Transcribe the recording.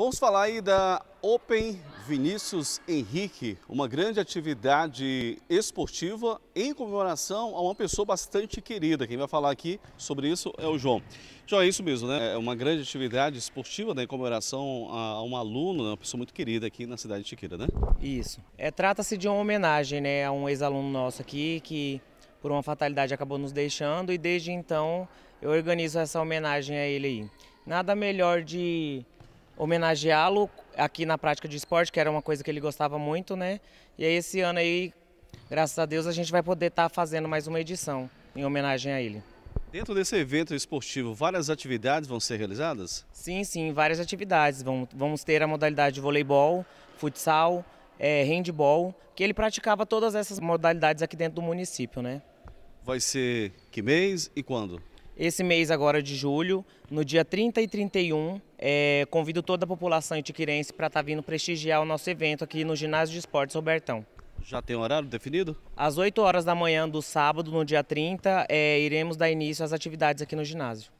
Vamos falar aí da Open Vinícius Henrique, uma grande atividade esportiva em comemoração a uma pessoa bastante querida. Quem vai falar aqui sobre isso é o João. João, é isso mesmo, né? É uma grande atividade esportiva né, em comemoração a um aluno, uma pessoa muito querida aqui na cidade de Tiquira, né? Isso. É, Trata-se de uma homenagem né, a um ex-aluno nosso aqui que, por uma fatalidade, acabou nos deixando e desde então eu organizo essa homenagem a ele aí. Nada melhor de homenageá-lo aqui na prática de esporte, que era uma coisa que ele gostava muito, né? E aí esse ano aí, graças a Deus, a gente vai poder estar tá fazendo mais uma edição em homenagem a ele. Dentro desse evento esportivo, várias atividades vão ser realizadas? Sim, sim, várias atividades. Vamos, vamos ter a modalidade de voleibol, futsal, é, handball, que ele praticava todas essas modalidades aqui dentro do município, né? Vai ser que mês e quando? Esse mês agora de julho, no dia 30 e 31, é, convido toda a população itiquirense para estar tá vindo prestigiar o nosso evento aqui no Ginásio de Esportes Robertão. Já tem horário definido? Às 8 horas da manhã do sábado, no dia 30, é, iremos dar início às atividades aqui no ginásio.